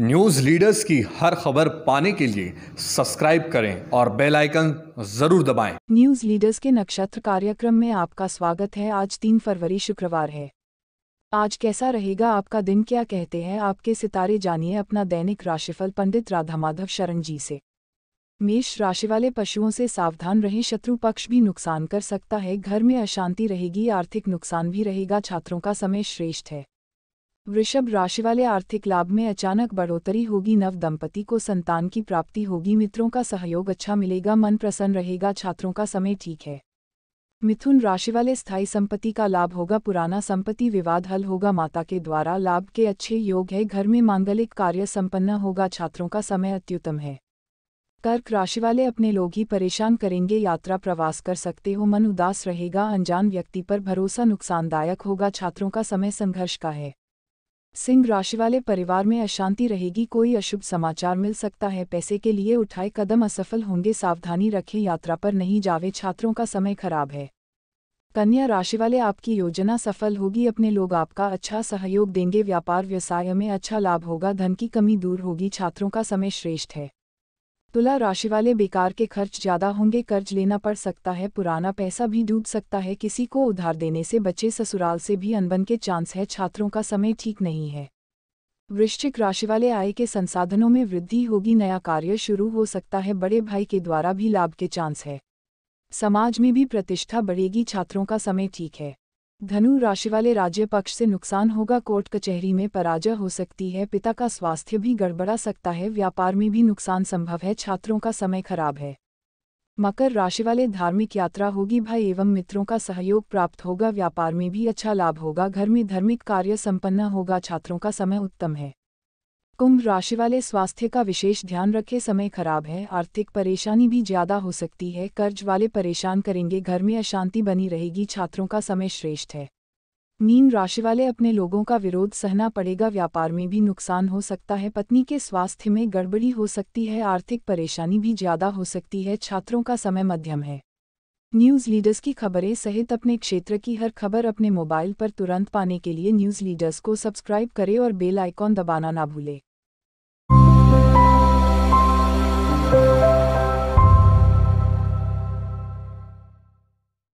News leaders की हर खबर पाने के लिए सब्सक्राइब करें और बेल आइकन जरूर दबाएं। न्यूज़ लीडर्स के नक्षत्र कार्यक्रम में आपका स्वागत है आज तीन फरवरी शुक्रवार है आज कैसा रहेगा आपका दिन क्या कहते हैं आपके सितारे जानिए अपना दैनिक राशिफल पंडित राधामाधव शरण जी से मेष राशि वाले पशुओं से सावधान रहें शत्रु पक्ष भी नुकसान कर सकता है घर में अशांति रहेगी आर्थिक नुकसान भी रहेगा छात्रों का समय श्रेष्ठ है वृषभ राशि वाले आर्थिक लाभ में अचानक बढ़ोतरी होगी नव दंपति को संतान की प्राप्ति होगी मित्रों का सहयोग अच्छा मिलेगा मन प्रसन्न रहेगा छात्रों का समय ठीक है मिथुन राशि वाले स्थायी संपत्ति का लाभ होगा पुराना संपत्ति विवाद हल होगा माता के द्वारा लाभ के अच्छे योग है घर में मांगलिक कार्य संपन्न होगा छात्रों का समय अत्युत्तम है कर्क राशि वाले अपने लोग ही परेशान करेंगे यात्रा प्रवास कर सकते हो मन उदास रहेगा अनजान व्यक्ति पर भरोसा नुकसानदायक होगा छात्रों का समय संघर्ष का है सिंह राशि वाले परिवार में अशांति रहेगी कोई अशुभ समाचार मिल सकता है पैसे के लिए उठाए कदम असफल होंगे सावधानी रखें यात्रा पर नहीं जावे छात्रों का समय खराब है कन्या राशि वाले आपकी योजना सफल होगी अपने लोग आपका अच्छा सहयोग देंगे व्यापार व्यवसाय में अच्छा लाभ होगा धन की कमी दूर होगी छात्रों का समय श्रेष्ठ है तुला राशि वाले बेकार के खर्च ज्यादा होंगे कर्ज लेना पड़ सकता है पुराना पैसा भी डूब सकता है किसी को उधार देने से बच्चे ससुराल से भी अनबन के चांस है छात्रों का समय ठीक नहीं है वृश्चिक राशि वाले आय के संसाधनों में वृद्धि होगी नया कार्य शुरू हो सकता है बड़े भाई के द्वारा भी लाभ के चांस है समाज में भी प्रतिष्ठा बढ़ेगी छात्रों का समय ठीक है धनु राशि वाले राज्य पक्ष से नुकसान होगा कोर्ट कचहरी में पराजय हो सकती है पिता का स्वास्थ्य भी गड़बड़ा सकता है व्यापार में भी नुकसान संभव है छात्रों का समय खराब है मकर राशि वाले धार्मिक यात्रा होगी भाई एवं मित्रों का सहयोग प्राप्त होगा व्यापार में भी अच्छा लाभ होगा घर में धार्मिक कार्य संपन्न होगा छात्रों का समय उत्तम है कुंभ राशि वाले स्वास्थ्य का विशेष ध्यान रखें समय खराब है आर्थिक परेशानी भी ज्यादा हो सकती है कर्ज वाले परेशान करेंगे घर में अशांति बनी रहेगी छात्रों का समय श्रेष्ठ है मीन राशि वाले अपने लोगों का विरोध सहना पड़ेगा व्यापार में भी नुकसान हो सकता है पत्नी के स्वास्थ्य में गड़बड़ी हो सकती है आर्थिक परेशानी भी ज्यादा हो सकती है छात्रों का समय मध्यम है न्यूज़ लीडर्स की खबरें सहित अपने क्षेत्र की हर खबर अपने मोबाइल पर तुरंत पाने के लिए न्यूज़ लीडर्स को सब्सक्राइब करें और बेल आइकॉन दबाना ना भूलें